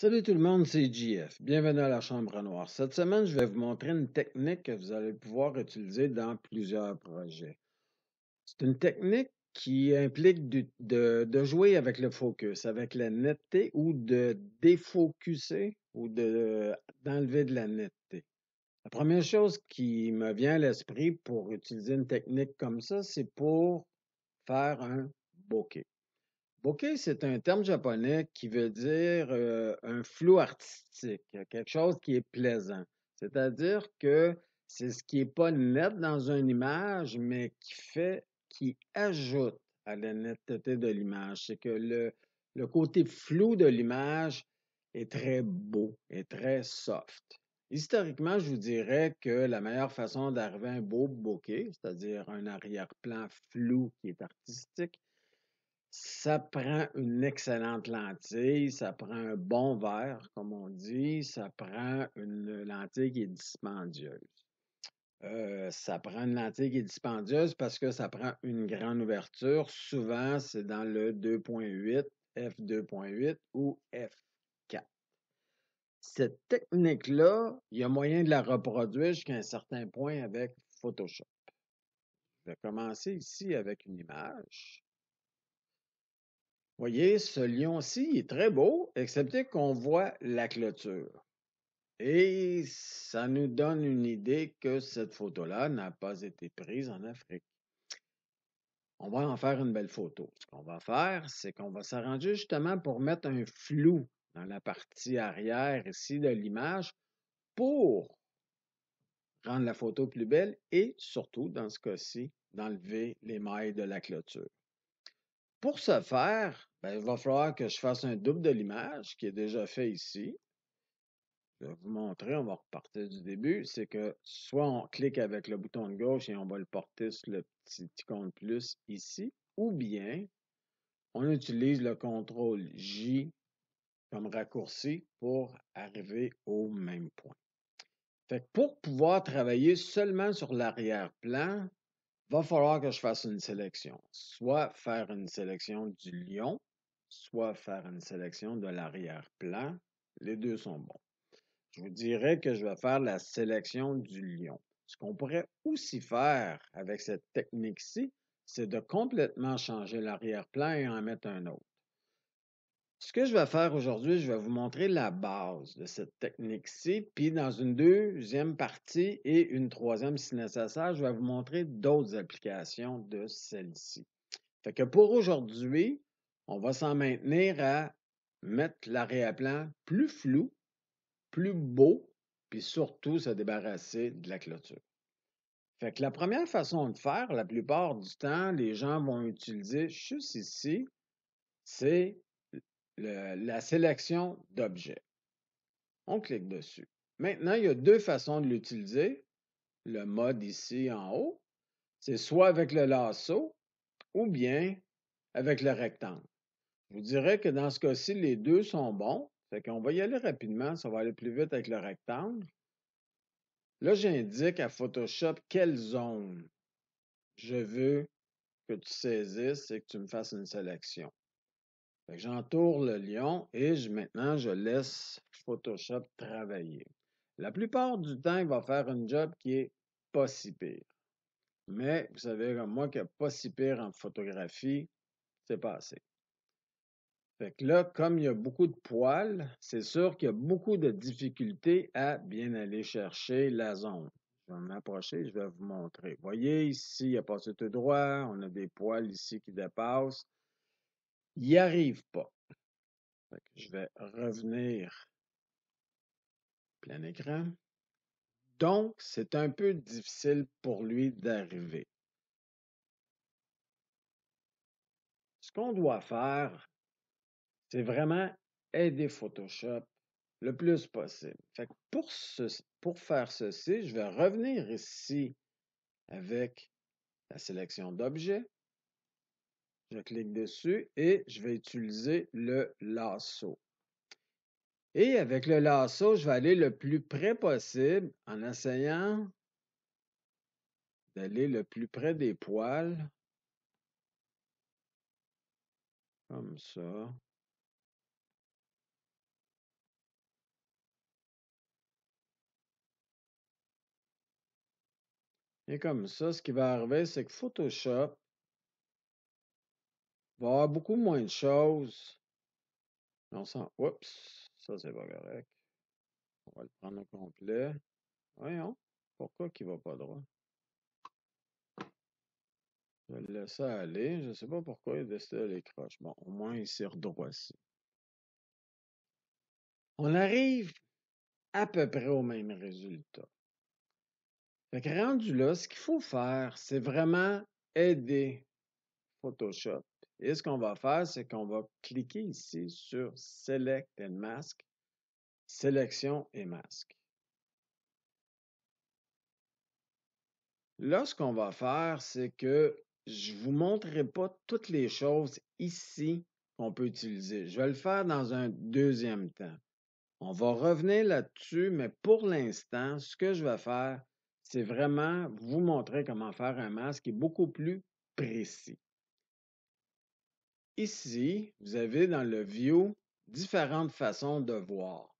Salut tout le monde, c'est JF. Bienvenue à la chambre noire. Cette semaine, je vais vous montrer une technique que vous allez pouvoir utiliser dans plusieurs projets. C'est une technique qui implique de, jouer avec le focus, avec la netteté ou de défocuser ou d'enlever de, de la netteté. La première chose qui me vient à l'esprit pour utiliser une technique comme ça, c'est pour faire un bokeh. Bokeh, c'est un terme japonais qui veut dire euh, un flou artistique, quelque chose qui est plaisant. C'est-à-dire que c'est ce qui n'est pas net dans une image, mais qui fait, qui ajoute à la netteté de l'image. C'est que le, le côté flou de l'image est très beau, est très soft. Historiquement, je vous dirais que la meilleure façon d'arriver à un beau bokeh, c'est-à-dire un arrière-plan flou qui est artistique, ça prend une excellente lentille, ça prend un bon verre, comme on dit, ça prend une lentille qui est dispendieuse. Euh, ça prend une lentille qui est dispendieuse parce que ça prend une grande ouverture. Souvent, c'est dans le 2.8, F2.8 ou F4. Cette technique-là, il y a moyen de la reproduire jusqu'à un certain point avec Photoshop. Je vais commencer ici avec une image voyez, ce lion-ci est très beau, excepté qu'on voit la clôture. Et ça nous donne une idée que cette photo-là n'a pas été prise en Afrique. On va en faire une belle photo. Ce qu'on va faire, c'est qu'on va s'arranger justement pour mettre un flou dans la partie arrière ici de l'image pour rendre la photo plus belle et surtout, dans ce cas-ci, d'enlever les mailles de la clôture. Pour ce faire, ben, il va falloir que je fasse un double de l'image qui est déjà fait ici. Je vais vous montrer, on va repartir du début. C'est que soit on clique avec le bouton de gauche et on va le porter sur le petit icône plus ici, ou bien on utilise le contrôle J comme raccourci pour arriver au même point. pour pouvoir travailler seulement sur l'arrière-plan, va falloir que je fasse une sélection. Soit faire une sélection du lion, soit faire une sélection de l'arrière-plan. Les deux sont bons. Je vous dirais que je vais faire la sélection du lion. Ce qu'on pourrait aussi faire avec cette technique-ci, c'est de complètement changer l'arrière-plan et en mettre un autre. Ce que je vais faire aujourd'hui, je vais vous montrer la base de cette technique-ci, puis dans une deuxième partie et une troisième si nécessaire, je vais vous montrer d'autres applications de celle-ci. Fait que pour aujourd'hui, on va s'en maintenir à mettre l'arrière-plan plus flou, plus beau, puis surtout se débarrasser de la clôture. Fait que la première façon de faire, la plupart du temps, les gens vont utiliser juste ici, c'est la sélection d'objets. On clique dessus. Maintenant, il y a deux façons de l'utiliser. Le mode ici en haut, c'est soit avec le lasso ou bien avec le rectangle. Je vous dirais que dans ce cas-ci, les deux sont bons. C'est qu'on va y aller rapidement, ça va aller plus vite avec le rectangle. Là, j'indique à Photoshop quelle zone je veux que tu saisisses et que tu me fasses une sélection j'entoure le lion et maintenant, je laisse Photoshop travailler. La plupart du temps, il va faire un job qui est pas si pire. Mais vous savez comme moi a pas si pire en photographie, c'est pas assez. Fait que là, comme il y a beaucoup de poils, c'est sûr qu'il y a beaucoup de difficultés à bien aller chercher la zone. Je vais m'approcher, je vais vous montrer. Voyez, ici, il n'y a pas tout droit, on a des poils ici qui dépassent n'y arrive pas. Je mmh. vais revenir plein écran. Donc, c'est un peu difficile pour lui d'arriver. Ce qu'on doit faire, c'est vraiment aider Photoshop le plus possible. pour faire ceci, je vais revenir ici avec la sélection d'objets. Je clique dessus et je vais utiliser le lasso. Et avec le lasso, je vais aller le plus près possible en essayant d'aller le plus près des poils. Comme ça. Et comme ça, ce qui va arriver, c'est que Photoshop va bah, beaucoup moins de choses. On sent. Oups, ça c'est pas correct. On va le prendre au complet. Voyons, pourquoi qu'il va pas droit? Je vais le laisser aller. Je ne sais pas pourquoi il a décidé les croches. Bon, au moins il s'est redroissé. On arrive à peu près au même résultat. Fait que rendu là, ce qu'il faut faire, c'est vraiment aider Photoshop et ce qu'on va faire, c'est qu'on va cliquer ici sur Select and Mask, Sélection et Masque. Là, ce qu'on va faire, c'est que je ne vous montrerai pas toutes les choses ici qu'on peut utiliser. Je vais le faire dans un deuxième temps. On va revenir là-dessus, mais pour l'instant, ce que je vais faire, c'est vraiment vous montrer comment faire un masque qui est beaucoup plus précis. Ici, vous avez dans le View différentes façons de voir.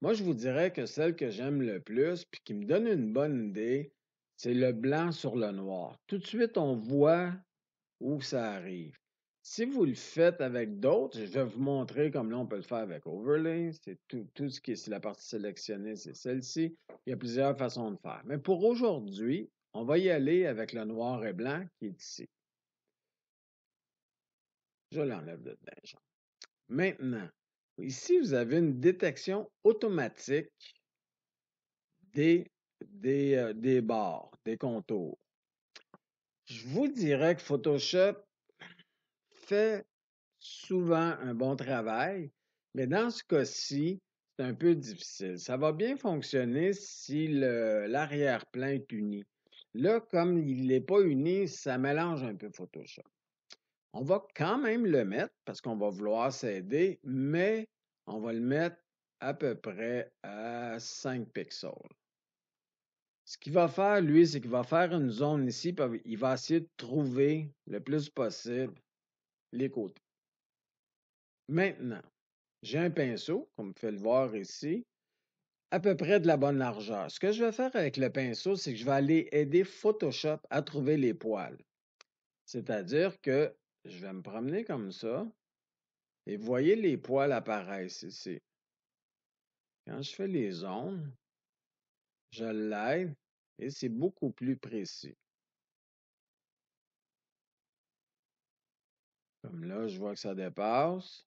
Moi, je vous dirais que celle que j'aime le plus, puis qui me donne une bonne idée, c'est le blanc sur le noir. Tout de suite, on voit où ça arrive. Si vous le faites avec d'autres, je vais vous montrer comme là on peut le faire avec Overlay. C'est tout, ce qui est la partie sélectionnée, c'est celle-ci. Il y a plusieurs façons de faire. Mais pour aujourd'hui, on va y aller avec le noir et blanc qui est ici. Je l'enlève de dedans. Maintenant, ici, vous avez une détection automatique des, des, euh, des bords, des contours. Je vous dirais que Photoshop fait souvent un bon travail, mais dans ce cas-ci, c'est un peu difficile. Ça va bien fonctionner si l'arrière-plan est uni. Là, comme il n'est pas uni, ça mélange un peu Photoshop. On va quand même le mettre parce qu'on va vouloir s'aider, mais on va le mettre à peu près à 5 pixels. Ce qu'il va faire, lui, c'est qu'il va faire une zone ici, puis il va essayer de trouver le plus possible les côtés. Maintenant, j'ai un pinceau, comme vous pouvez le voir ici, à peu près de la bonne largeur. Ce que je vais faire avec le pinceau, c'est que je vais aller aider Photoshop à trouver les poils. C'est-à-dire que je vais me promener comme ça. Et vous voyez, les poils apparaissent ici. Quand je fais les ondes, je l'aide et c'est beaucoup plus précis. Comme là, je vois que ça dépasse.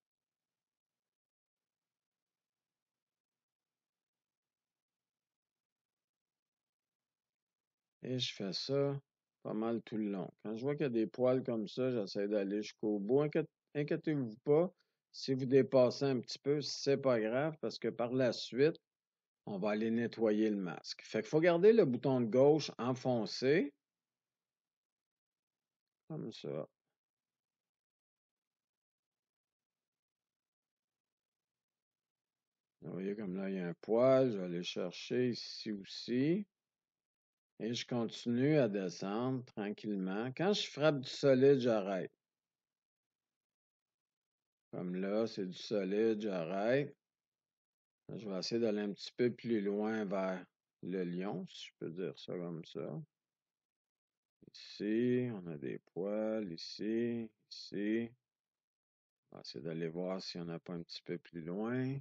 Et je fais ça pas mal tout le long. Quand je vois qu'il y a des poils comme ça, j'essaie d'aller jusqu'au bout. Inquiétez-vous pas, si vous dépassez un petit peu, c'est pas grave parce que par la suite, on va aller nettoyer le masque. Fait qu'il faut garder le bouton de gauche enfoncé. Comme ça. Vous voyez comme là, il y a un poil. Je vais aller chercher ici aussi. Et je continue à descendre tranquillement. Quand je frappe du solide, j'arrête. Comme là, c'est du solide, j'arrête. Je vais essayer d'aller un petit peu plus loin vers le lion, si je peux dire ça comme ça. Ici, on a des poils, ici, ici. Je vais essayer d'aller voir si on n'a pas un petit peu plus loin.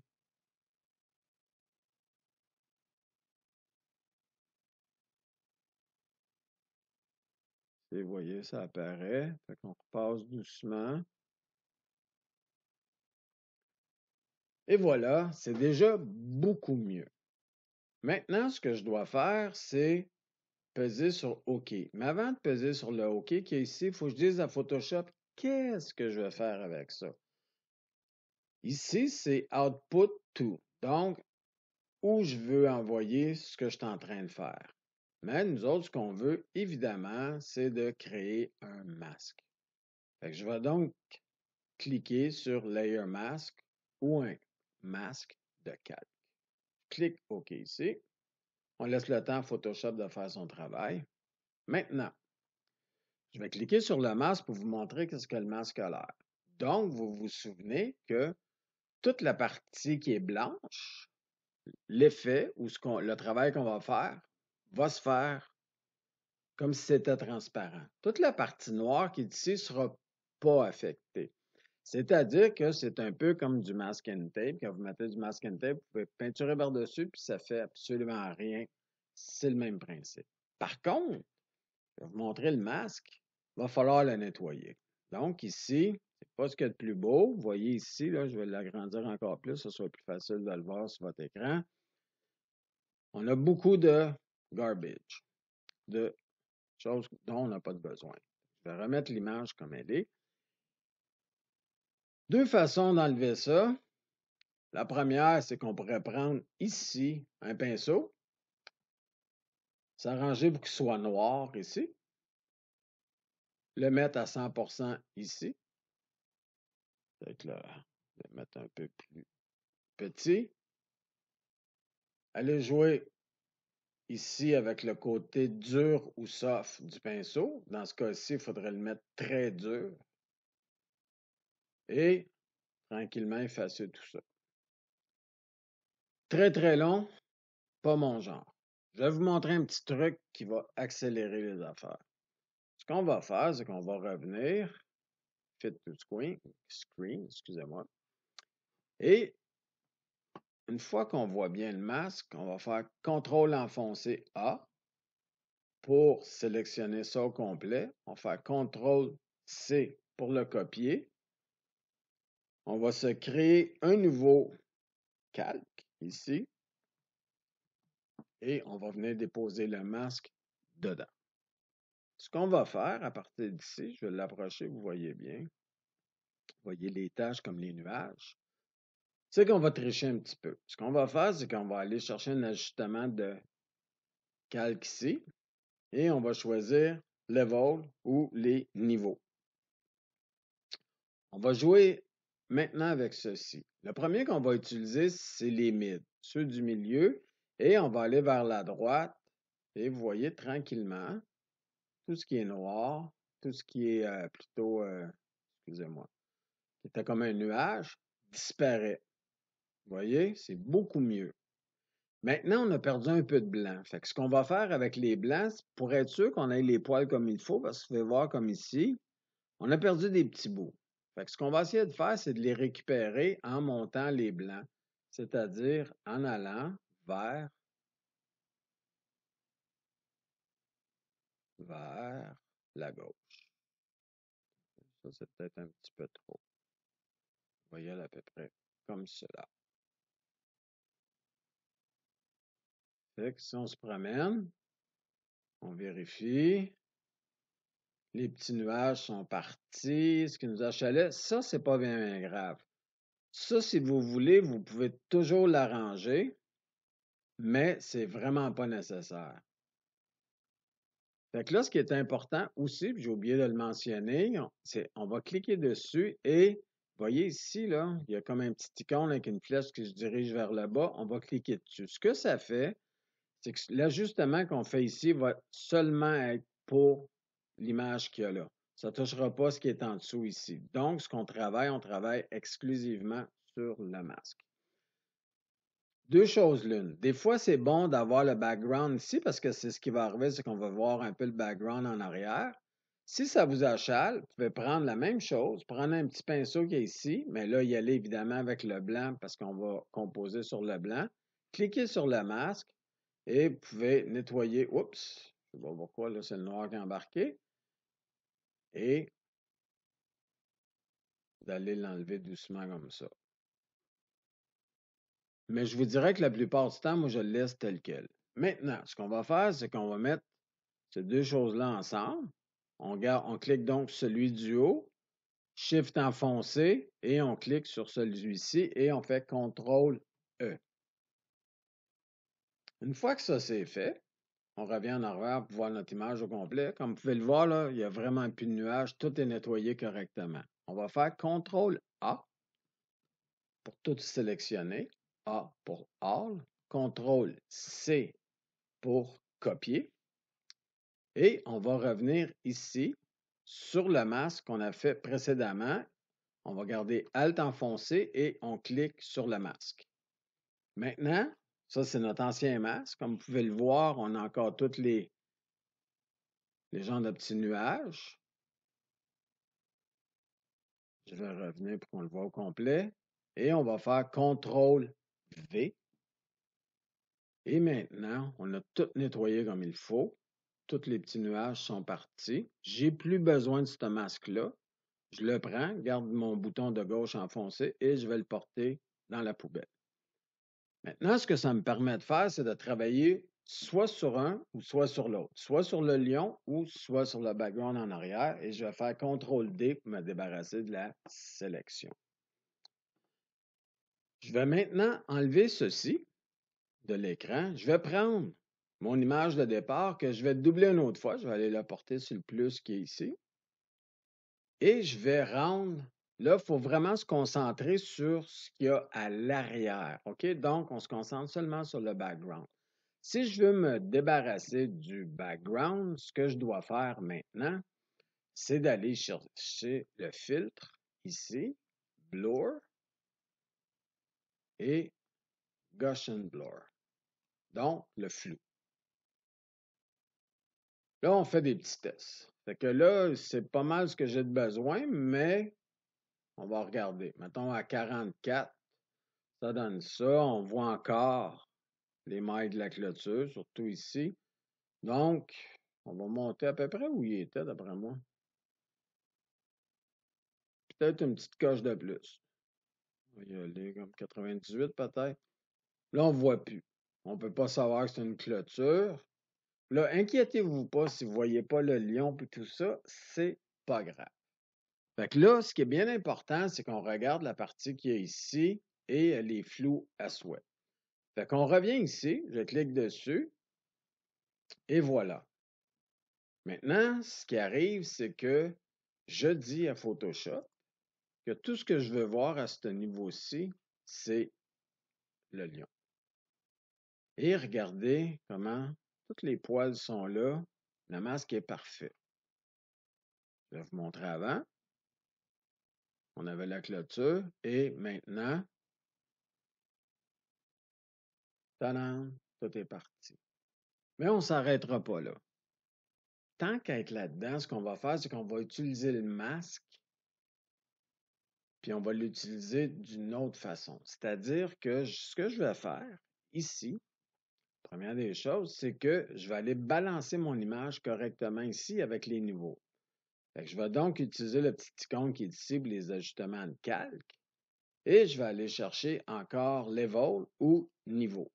Et vous voyez, ça apparaît. Fait on passe doucement. Et voilà, c'est déjà beaucoup mieux. Maintenant, ce que je dois faire, c'est peser sur OK. Mais avant de peser sur le OK qui est ici, il faut que je dise à Photoshop qu'est-ce que je vais faire avec ça. Ici, c'est Output to. Donc, où je veux envoyer ce que je suis en train de faire. Mais nous autres, ce qu'on veut, évidemment, c'est de créer un masque. je vais donc cliquer sur Layer Mask ou un masque de calque. Clique OK ici. On laisse le temps à Photoshop de faire son travail. Maintenant, je vais cliquer sur le masque pour vous montrer ce que le masque a l'air. Donc, vous vous souvenez que toute la partie qui est blanche, l'effet ou le travail qu'on va faire, va se faire comme si c'était transparent. Toute la partie noire qui est ici ne sera pas affectée. C'est-à-dire que c'est un peu comme du masque and tape. Quand vous mettez du masque and tape, vous pouvez peinturer par-dessus, puis ça fait absolument rien. C'est le même principe. Par contre, je vais vous montrer le masque, il va falloir le nettoyer. Donc ici, c'est pas ce qu'il y a de plus beau. Vous voyez ici, là, je vais l'agrandir encore plus, ce soit plus facile de le voir sur votre écran. On a beaucoup de garbage, de choses dont on n'a pas de besoin. Je vais remettre l'image comme elle est. Deux façons d'enlever ça. La première, c'est qu'on pourrait prendre ici un pinceau, s'arranger pour qu'il soit noir ici, le mettre à 100% ici, peut-être le, mettre un peu plus petit, aller jouer ici avec le côté dur ou soft du pinceau. Dans ce cas-ci, il faudrait le mettre très dur. Et tranquillement effacer tout ça. Très, très long, pas mon genre. Je vais vous montrer un petit truc qui va accélérer les affaires. Ce qu'on va faire, c'est qu'on va revenir, fit to screen, screen, excusez-moi, et une fois qu'on voit bien le masque, on va faire CTRL enfoncé A pour sélectionner ça au complet. On va faire CTRL C pour le copier. On va se créer un nouveau calque ici et on va venir déposer le masque dedans. Ce qu'on va faire à partir d'ici, je vais l'approcher, vous voyez bien. Vous voyez les tâches comme les nuages c'est qu'on va tricher un petit peu. Ce qu'on va faire, c'est qu'on va aller chercher un ajustement de calque ici et on va choisir level ou les niveaux. On va jouer maintenant avec ceci. Le premier qu'on va utiliser, c'est les mids, ceux du milieu, et on va aller vers la droite et vous voyez tranquillement tout ce qui est noir, tout ce qui est euh, plutôt, euh, excusez-moi, qui était comme un nuage, disparaît voyez, c'est beaucoup mieux. Maintenant, on a perdu un peu de blanc. Fait ce qu'on va faire avec les blancs, pour être sûr qu'on ait les poils comme il faut, parce que vous pouvez voir comme ici, on a perdu des petits bouts. Fait ce qu'on va essayer de faire, c'est de les récupérer en montant les blancs, c'est-à-dire en allant vers, vers la gauche. Ça, c'est peut-être un petit peu trop. voyez à peu près comme cela. Fait que si on se promène, on vérifie. Les petits nuages sont partis, ce qui nous achalait, ça, c'est pas bien, grave. Ça, si vous voulez, vous pouvez toujours l'arranger, mais c'est vraiment pas nécessaire. Fait que là, ce qui est important aussi, j'ai oublié de le mentionner, c'est on va cliquer dessus et voyez ici, là, il y a comme un petit icône avec une flèche qui se dirige vers le bas. On va cliquer dessus. Ce que ça fait, c'est que l'ajustement qu'on fait ici va seulement être pour l'image qu'il y a là. Ça ne touchera pas ce qui est en dessous ici. Donc, ce qu'on travaille, on travaille exclusivement sur le masque. Deux choses l'une. Des fois, c'est bon d'avoir le background ici parce que c'est ce qui va arriver, c'est qu'on va voir un peu le background en arrière. Si ça vous achale, vous pouvez prendre la même chose, prendre un petit pinceau qui est ici, mais là, y aller évidemment avec le blanc parce qu'on va composer sur le blanc. Cliquez sur le masque et vous pouvez nettoyer. Oups, je ne sais pas pourquoi, là, c'est le noir qui est embarqué. Et d'aller l'enlever doucement comme ça. Mais je vous dirais que la plupart du temps, moi, je le laisse tel quel. Maintenant, ce qu'on va faire, c'est qu'on va mettre ces deux choses-là ensemble. On, on clique donc celui du haut, Shift enfoncé, et on clique sur celui-ci, et on fait CTRL-E. E. Une fois que ça c'est fait, on revient en arrière pour voir notre image au complet. Comme vous pouvez le voir, là, il n'y a vraiment plus de nuages. Tout est nettoyé correctement. On va faire CTRL A pour tout sélectionner. A pour All. CTRL C pour copier. Et on va revenir ici sur le masque qu'on a fait précédemment. On va garder Alt enfoncé et on clique sur le masque. Maintenant, ça, c'est notre ancien masque. Comme vous pouvez le voir, on a encore toutes les, les de petits nuages. Je vais revenir pour qu'on le voit au complet. Et on va faire CTRL V. Et maintenant, on a tout nettoyé comme il faut. Tous les petits nuages sont partis. J'ai plus besoin de ce masque-là. Je le prends, garde mon bouton de gauche enfoncé et je vais le porter dans la poubelle. Maintenant, ce que ça me permet de faire, c'est de travailler soit sur un ou soit sur l'autre, soit sur le lion ou soit sur le background en arrière, et je vais faire CTRL D pour me débarrasser de la sélection. Je vais maintenant enlever ceci de l'écran. Je vais prendre mon image de départ que je vais doubler une autre fois. Je vais aller la porter sur le plus qui est ici. Et je vais rendre Là, il faut vraiment se concentrer sur ce qu'il y a à l'arrière. OK? Donc, on se concentre seulement sur le background. Si je veux me débarrasser du background, ce que je dois faire maintenant, c'est d'aller chercher le filtre ici, Blur et Gaussian Blur, donc le flou. Là, on fait des petits tests. que là, c'est pas mal ce que j'ai de besoin, mais on va regarder. Mettons à 44, ça donne ça. On voit encore les mailles de la clôture, surtout ici. Donc, on va monter à peu près où il était, d'après moi. Peut-être une petite coche de plus. On va y aller comme 98 peut-être. Là, on ne voit plus. On ne peut pas savoir que c'est une clôture. Là, inquiétez-vous pas si vous ne voyez pas le lion et tout ça, c'est pas grave. Fait que là, ce qui est bien important, c'est qu'on regarde la partie qui est ici et elle euh, est floue à souhait. Fait qu'on revient ici, je clique dessus et voilà. Maintenant, ce qui arrive, c'est que je dis à Photoshop que tout ce que je veux voir à ce niveau-ci, c'est le lion. Et regardez comment toutes les poils sont là. La masque est parfaite. Je vais vous montrer avant. On avait la clôture et maintenant, tout est parti. Mais on ne s'arrêtera pas là. Tant qu'à là-dedans, ce qu'on va faire, c'est qu'on va utiliser le masque, puis on va l'utiliser d'une autre façon. C'est-à-dire que ce que je vais faire ici, première des choses, c'est que je vais aller balancer mon image correctement ici avec les niveaux je vais donc utiliser le petit icône qui est les ajustements de calque. Et je vais aller chercher encore level ou niveau.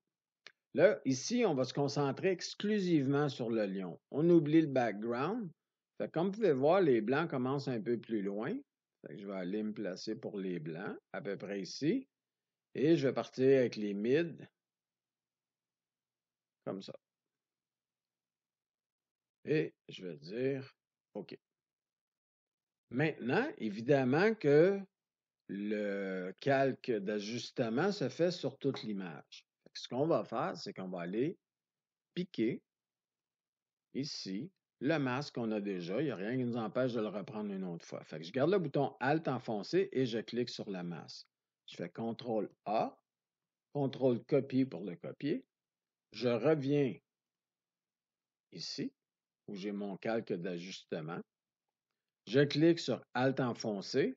Là, ici, on va se concentrer exclusivement sur le lion. On oublie le background. comme vous pouvez voir, les blancs commencent un peu plus loin. je vais aller me placer pour les blancs, à peu près ici. Et je vais partir avec les mids. Comme ça. Et je vais dire OK. Maintenant, évidemment que le calque d'ajustement se fait sur toute l'image. Ce qu'on va faire, c'est qu'on va aller piquer ici le masque qu'on a déjà. Il n'y a rien qui nous empêche de le reprendre une autre fois. je garde le bouton Alt enfoncé et je clique sur la masque. Je fais CTRL A, CTRL copier pour le copier. Je reviens ici où j'ai mon calque d'ajustement. Je clique sur Alt enfoncé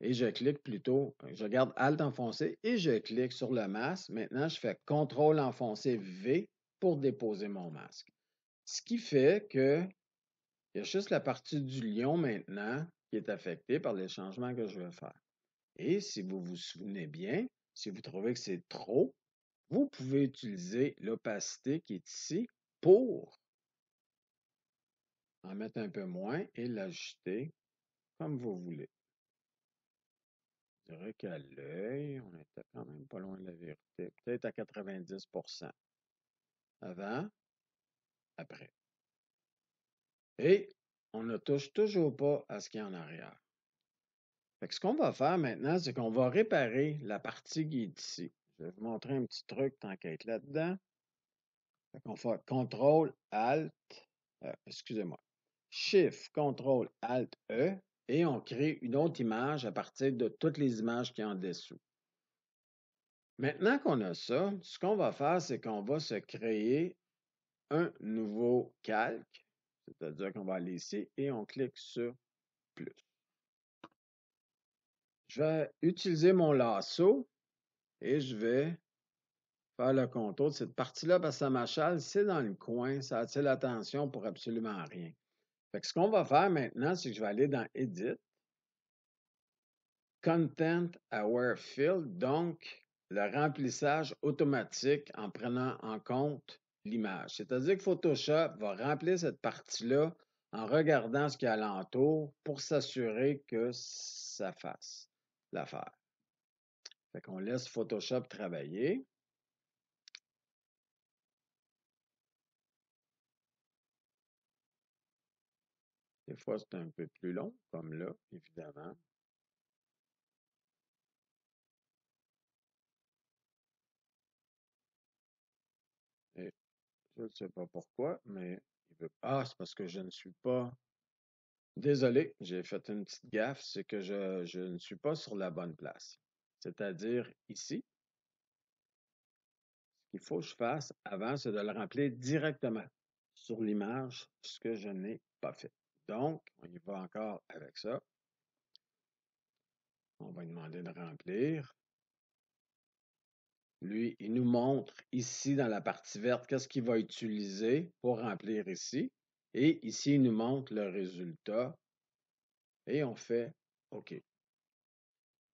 et je clique plutôt, je garde Alt enfoncé et je clique sur le masque. Maintenant, je fais CTRL enfoncé V pour déposer mon masque. Ce qui fait que il y a juste la partie du lion maintenant qui est affectée par les changements que je veux faire. Et si vous vous souvenez bien, si vous trouvez que c'est trop, vous pouvez utiliser l'opacité qui est ici pour en mettre un peu moins et l'ajuster comme vous voulez. Je dirais qu'à l'œil, on était quand même pas loin de la vérité. Peut-être à 90 Avant, après. Et on ne touche toujours pas à ce qui est en arrière. ce qu'on va faire maintenant, c'est qu'on va réparer la partie qui est ici. Je vais vous montrer un petit truc tant qu'à là-dedans. On fait CTRL, ALT, euh, excusez-moi, Shift, Ctrl, Alt, E et on crée une autre image à partir de toutes les images qui en dessous. Maintenant qu'on a ça, ce qu'on va faire, c'est qu'on va se créer un nouveau calque, c'est-à-dire qu'on va aller ici et on clique sur plus. Je vais utiliser mon lasso et je vais faire le contour de cette partie-là parce que sa machale, c'est dans le coin, ça attire l'attention pour absolument rien. Fait ce qu'on va faire maintenant, c'est que je vais aller dans Edit, Content Aware Field, donc le remplissage automatique en prenant en compte l'image. C'est-à-dire que Photoshop va remplir cette partie-là en regardant ce qu'il y a alentour pour s'assurer que ça fasse l'affaire. On qu'on laisse Photoshop travailler. fois, c'est un peu plus long, comme là, évidemment. Et je ne sais pas pourquoi, mais il veut. Ah, c'est parce que je ne suis pas. Désolé, j'ai fait une petite gaffe, c'est que je, je ne suis pas sur la bonne place. C'est-à-dire ici. Ce qu'il faut que je fasse avant, c'est de le remplir directement sur l'image, ce que je n'ai pas fait. Donc, on y va encore avec ça. On va lui demander de remplir. Lui, il nous montre ici dans la partie verte qu'est-ce qu'il va utiliser pour remplir ici. Et ici, il nous montre le résultat. Et on fait OK.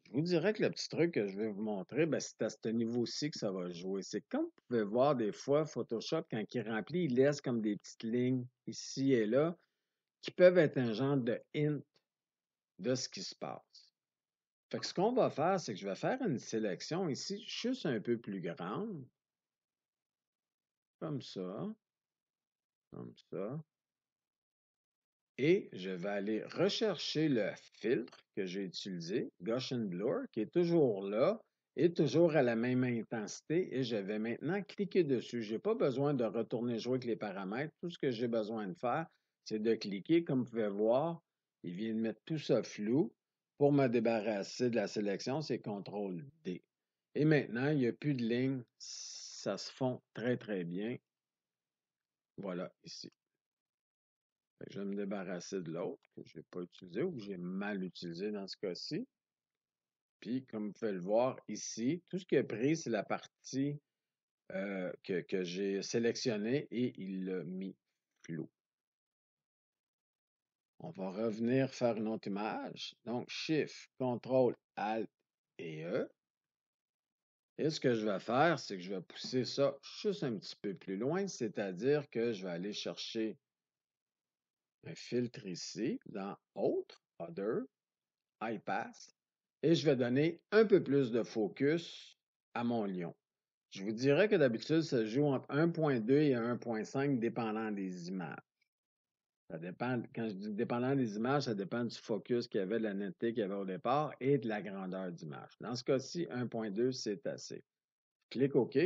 Je vous dirais que le petit truc que je vais vous montrer, ben, c'est à ce niveau-ci que ça va jouer. C'est comme vous pouvez voir des fois, Photoshop, quand il remplit, il laisse comme des petites lignes ici et là qui peuvent être un genre de hint de ce qui se passe. Fait ce qu'on va faire, c'est que je vais faire une sélection ici, juste un peu plus grande. Comme ça. Comme ça. Et je vais aller rechercher le filtre que j'ai utilisé, Gaussian Blur, qui est toujours là et toujours à la même intensité. Et je vais maintenant cliquer dessus. Je n'ai pas besoin de retourner jouer avec les paramètres. Tout ce que j'ai besoin de faire, c'est de cliquer, comme vous pouvez voir, il vient de mettre tout ça flou. Pour me débarrasser de la sélection, c'est CTRL D. Et maintenant, il n'y a plus de lignes. Ça se fond très, très bien. Voilà, ici. je vais me débarrasser de l'autre que je n'ai pas utilisé ou que j'ai mal utilisé dans ce cas-ci. Puis, comme vous pouvez le voir ici, tout ce qui est pris, c'est la partie euh, que, que j'ai sélectionnée et il l'a mis flou. On va revenir faire une autre image. Donc, Shift, CTRL, ALT et E. Et ce que je vais faire, c'est que je vais pousser ça juste un petit peu plus loin, c'est-à-dire que je vais aller chercher un filtre ici, dans Autre, Other, iPass, et je vais donner un peu plus de focus à mon lion. Je vous dirais que d'habitude, ça joue entre 1.2 et 1.5, dépendant des images. Ça dépend, quand je dis dépendant des images, ça dépend du focus qu'il y avait, de la netteté qu'il y avait au départ et de la grandeur d'image. Dans ce cas-ci, 1.2, c'est assez. Je clique OK.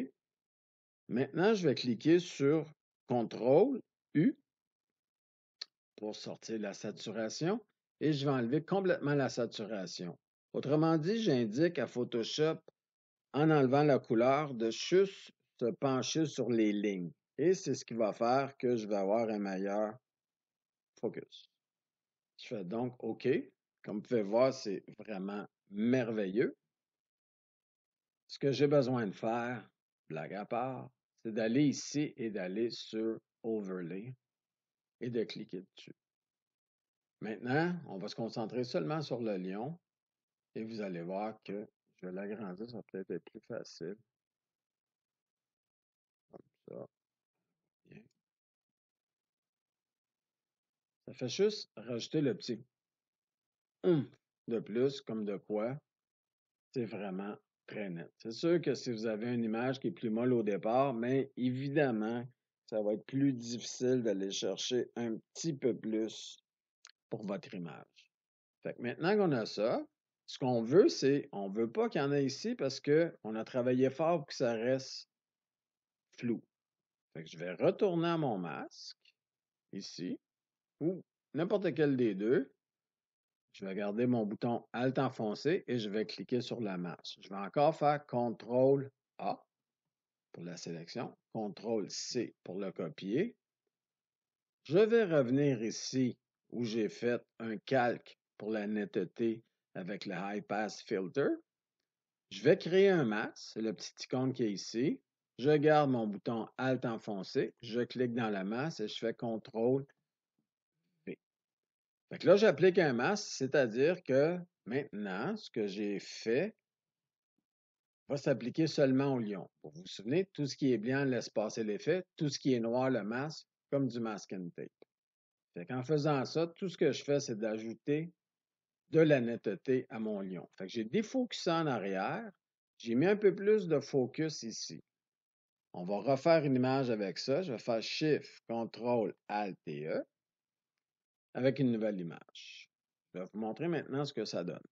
Maintenant, je vais cliquer sur CTRL U pour sortir la saturation et je vais enlever complètement la saturation. Autrement dit, j'indique à Photoshop, en enlevant la couleur, de juste se pencher sur les lignes. Et c'est ce qui va faire que je vais avoir un meilleur focus. Je fais donc OK. Comme vous pouvez voir, c'est vraiment merveilleux. Ce que j'ai besoin de faire, blague à part, c'est d'aller ici et d'aller sur Overlay et de cliquer dessus. Maintenant, on va se concentrer seulement sur le lion et vous allez voir que je vais l'agrandir, ça va peut-être être plus facile. Comme ça. Ça fait juste rajouter le petit hum de plus, comme de quoi c'est vraiment très net. C'est sûr que si vous avez une image qui est plus molle au départ, mais évidemment, ça va être plus difficile d'aller chercher un petit peu plus pour votre image. Fait que maintenant qu'on a ça, ce qu'on veut, c'est, on veut pas qu'il y en ait ici parce qu'on a travaillé fort pour que ça reste flou. que je vais retourner à mon masque, ici, ou n'importe quel des deux. Je vais garder mon bouton Alt enfoncé et je vais cliquer sur la masse. Je vais encore faire CTRL A pour la sélection, CTRL C pour le copier. Je vais revenir ici où j'ai fait un calque pour la netteté avec le High Pass Filter. Je vais créer un masque, c'est le petit icône qui est ici. Je garde mon bouton Alt enfoncé, je clique dans la masse et je fais CTRL fait que là, j'applique un masque, c'est-à-dire que maintenant, ce que j'ai fait va s'appliquer seulement au lion. Vous vous souvenez, tout ce qui est blanc l'espace et l'effet, tout ce qui est noir le masque, comme du masking tape. Fait qu'en faisant ça, tout ce que je fais, c'est d'ajouter de la netteté à mon lion. Fait que j'ai défocusé en arrière, j'ai mis un peu plus de focus ici. On va refaire une image avec ça. Je vais faire Shift, Ctrl, Alt E avec une nouvelle image. Je vais vous montrer maintenant ce que ça donne.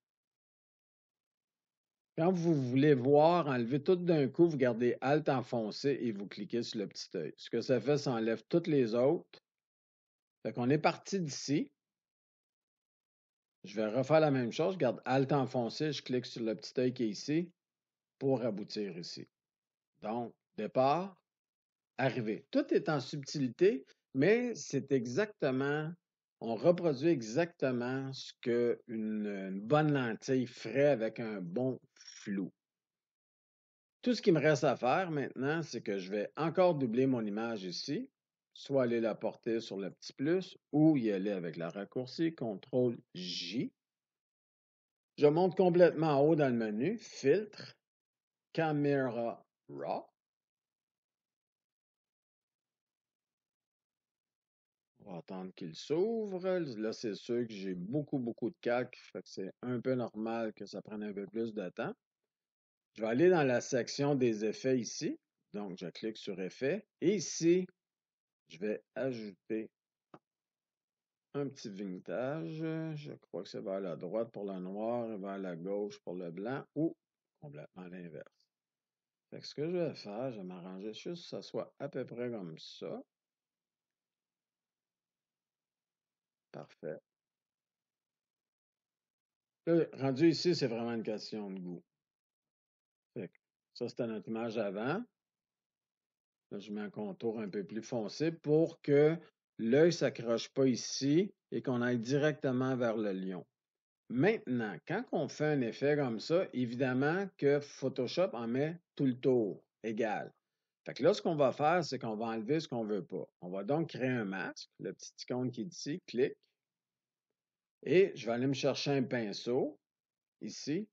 Quand vous voulez voir, enlever tout d'un coup, vous gardez Alt enfoncé et vous cliquez sur le petit œil. Ce que ça fait, ça enlève toutes les autres. Fait qu'on est parti d'ici. Je vais refaire la même chose. Je garde Alt enfoncé, je clique sur le petit œil qui est ici pour aboutir ici. Donc, départ, arriver. Tout est en subtilité, mais c'est exactement on reproduit exactement ce qu'une une bonne lentille ferait avec un bon flou. Tout ce qui me reste à faire maintenant, c'est que je vais encore doubler mon image ici, soit aller la porter sur le petit plus ou y aller avec la raccourci CTRL J. Je monte complètement en haut dans le menu Filtre, caméra Raw. attendre qu'il s'ouvre. Là, c'est sûr que j'ai beaucoup, beaucoup de calques, fait que c'est un peu normal que ça prenne un peu plus de temps. Je vais aller dans la section des effets ici. Donc, je clique sur effet. Et ici, je vais ajouter un petit vintage. Je crois que c'est vers la droite pour le noir vers la gauche pour le blanc ou complètement l'inverse. ce que je vais faire, je vais m'arranger juste que ça soit à peu près comme ça. Parfait. rendu ici, c'est vraiment une question de goût. ça, c'était notre image avant. Là, je mets un contour un peu plus foncé pour que l'œil ne s'accroche pas ici et qu'on aille directement vers le lion. Maintenant, quand on fait un effet comme ça, évidemment que Photoshop en met tout le tour égal. Fait que là, ce qu'on va faire, c'est qu'on va enlever ce qu'on veut pas. On va donc créer un masque, le petit icône qui est ici, clique. Et je vais aller me chercher un pinceau, ici.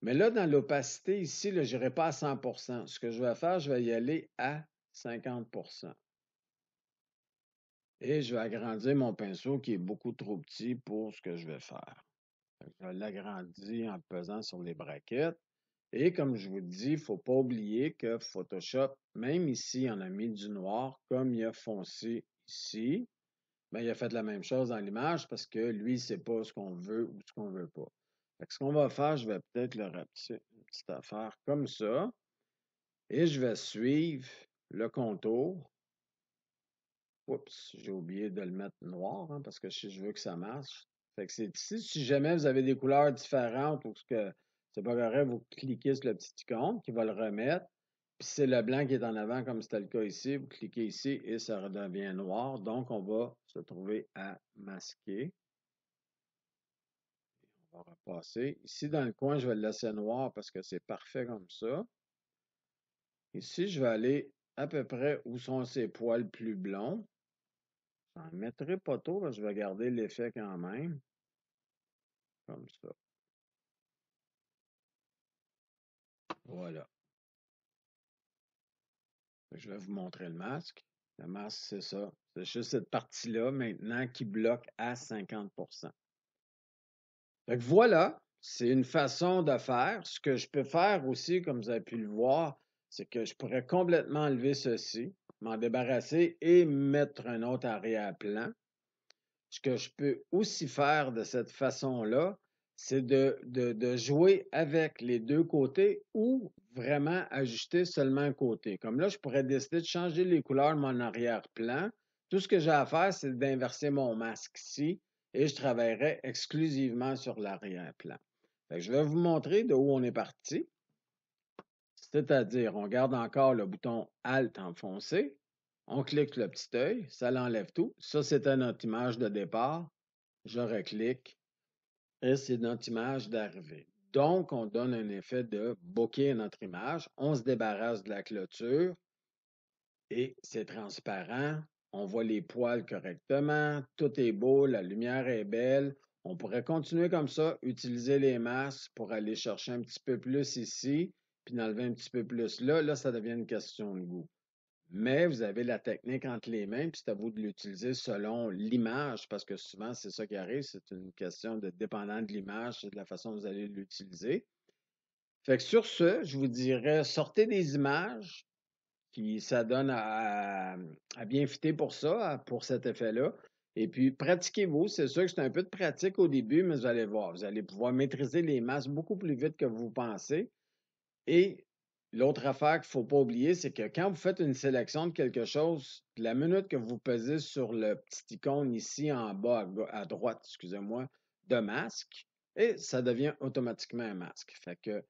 Mais là, dans l'opacité, ici, je n'irai pas à 100 Ce que je vais faire, je vais y aller à 50 Et je vais agrandir mon pinceau qui est beaucoup trop petit pour ce que je vais faire. Je l'agrandir en pesant sur les braquettes. Et comme je vous il dis, faut pas oublier que Photoshop, même ici, on a mis du noir, comme il a foncé ici, Mais ben, il a fait la même chose dans l'image parce que lui, il sait pas ce qu'on veut ou ce qu'on ne veut pas. ce qu'on va faire, je vais peut-être le rapetir une petite affaire comme ça. Et je vais suivre le contour. Oups, j'ai oublié de le mettre noir hein, parce que si je veux que ça marche. Fait que c'est ici, si jamais vous avez des couleurs différentes ou ce que c'est pas correct, vous cliquez sur le petit icône qui va le remettre. Puis c'est le blanc qui est en avant, comme c'était le cas ici. Vous cliquez ici et ça redevient noir. Donc, on va se trouver à masquer. On va repasser. Ici, dans le coin, je vais le laisser noir parce que c'est parfait comme ça. Ici, je vais aller à peu près où sont ses poils plus blonds. n'en mettrai pas tôt parce je vais garder l'effet quand même. Comme ça. Voilà. Ben, je vais vous montrer le masque. Le masque, c'est ça. C'est juste cette partie-là maintenant qui bloque à 50 Donc voilà, c'est une façon de faire. Ce que je peux faire aussi, comme vous avez pu le voir, c'est que je pourrais complètement enlever ceci, m'en débarrasser et mettre un autre arrière-plan. Ce que je peux aussi faire de cette façon-là, c'est de, de, jouer avec les deux côtés ou vraiment ajuster seulement un côté. Comme là, je pourrais décider de changer les couleurs de mon arrière-plan. Tout ce que j'ai à faire, c'est d'inverser mon masque ici et je travaillerai exclusivement sur l'arrière-plan. Je vais vous montrer de où on est parti. C'est-à-dire, on garde encore le bouton Alt enfoncé, on clique le petit œil, ça l'enlève tout. Ça, c'était notre image de départ. Je reclique, c'est notre image d'arrivée. Donc, on donne un effet de bokeh à notre image, on se débarrasse de la clôture et c'est transparent, on voit les poils correctement, tout est beau, la lumière est belle. On pourrait continuer comme ça, utiliser les masses pour aller chercher un petit peu plus ici, puis enlever un petit peu plus là. Là, ça devient une question de goût mais vous avez la technique entre les mains, puis c'est à vous de l'utiliser selon l'image, parce que souvent, c'est ça qui arrive, c'est une question de dépendance de l'image, de la façon dont vous allez l'utiliser. Fait que sur ce, je vous dirais, sortez des images, qui ça donne à, à bien fitter pour ça, pour cet effet-là. Et puis, pratiquez-vous. C'est sûr que c'est un peu de pratique au début, mais vous allez voir, vous allez pouvoir maîtriser les masses beaucoup plus vite que vous pensez. Et L'autre affaire qu'il ne faut pas oublier, c'est que quand vous faites une sélection de quelque chose, la minute que vous pesez sur le petit icône ici en bas à, droite, excusez-moi, de masque, et ça devient automatiquement un masque. Fait que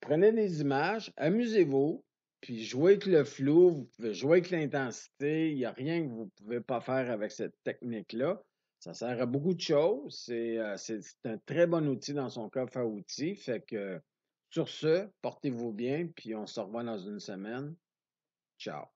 prenez des images, amusez-vous, puis jouez avec le flou, vous jouer avec l'intensité, il n'y a rien que vous ne pouvez pas faire avec cette technique-là. Ça sert à beaucoup de choses. C'est euh, un très bon outil dans son coffre à outils. Fait que sur ce, portez-vous bien, puis on se revoit dans une semaine. Ciao.